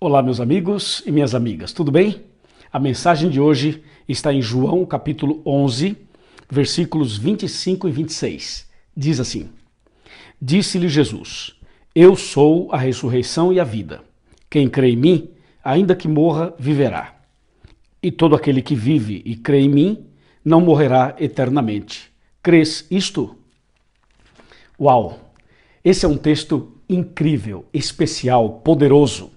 Olá, meus amigos e minhas amigas, tudo bem? A mensagem de hoje está em João, capítulo 11, versículos 25 e 26. Diz assim: Disse-lhe Jesus: Eu sou a ressurreição e a vida. Quem crê em mim, ainda que morra, viverá. E todo aquele que vive e crê em mim, não morrerá eternamente. Crês isto? Uau! Esse é um texto incrível, especial, poderoso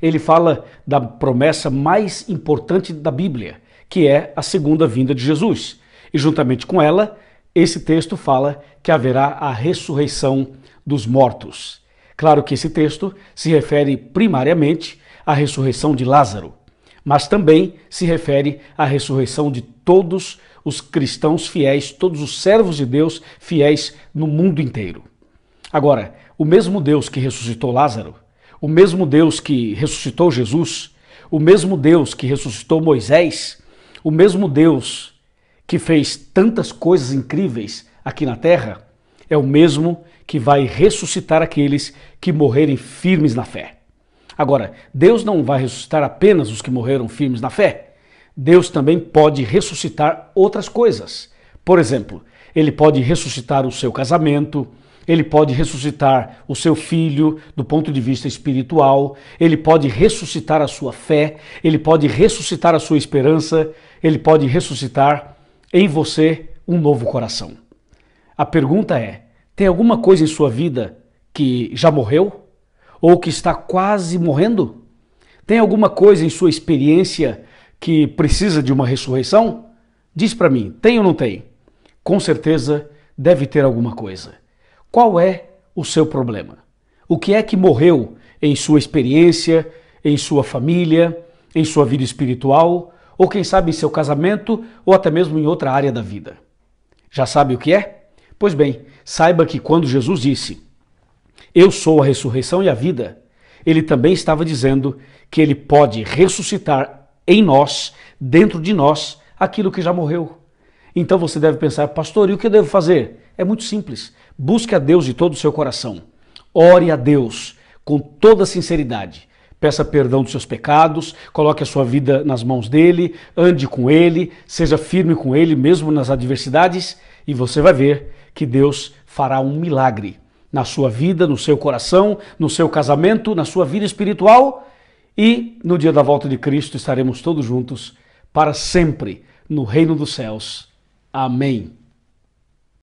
ele fala da promessa mais importante da Bíblia, que é a segunda vinda de Jesus. E juntamente com ela, esse texto fala que haverá a ressurreição dos mortos. Claro que esse texto se refere primariamente à ressurreição de Lázaro, mas também se refere à ressurreição de todos os cristãos fiéis, todos os servos de Deus fiéis no mundo inteiro. Agora, o mesmo Deus que ressuscitou Lázaro o mesmo Deus que ressuscitou Jesus, o mesmo Deus que ressuscitou Moisés, o mesmo Deus que fez tantas coisas incríveis aqui na terra, é o mesmo que vai ressuscitar aqueles que morrerem firmes na fé. Agora, Deus não vai ressuscitar apenas os que morreram firmes na fé. Deus também pode ressuscitar outras coisas. Por exemplo, ele pode ressuscitar o seu casamento, ele pode ressuscitar o seu filho do ponto de vista espiritual, ele pode ressuscitar a sua fé, ele pode ressuscitar a sua esperança, ele pode ressuscitar em você um novo coração. A pergunta é: tem alguma coisa em sua vida que já morreu? Ou que está quase morrendo? Tem alguma coisa em sua experiência que precisa de uma ressurreição? Diz para mim, tem ou não tem? Com certeza deve ter alguma coisa. Qual é o seu problema? O que é que morreu em sua experiência, em sua família, em sua vida espiritual, ou quem sabe em seu casamento, ou até mesmo em outra área da vida? Já sabe o que é? Pois bem, saiba que quando Jesus disse: Eu sou a ressurreição e a vida, ele também estava dizendo que ele pode ressuscitar em nós, dentro de nós, aquilo que já morreu. Então você deve pensar, pastor, e o que eu devo fazer? É muito simples. Busque a Deus de todo o seu coração. Ore a Deus com toda sinceridade. Peça perdão dos seus pecados, coloque a sua vida nas mãos dele, ande com ele, seja firme com ele, mesmo nas adversidades, e você vai ver que Deus fará um milagre na sua vida, no seu coração, no seu casamento, na sua vida espiritual. E no dia da volta de Cristo estaremos todos juntos para sempre no reino dos céus. Amém.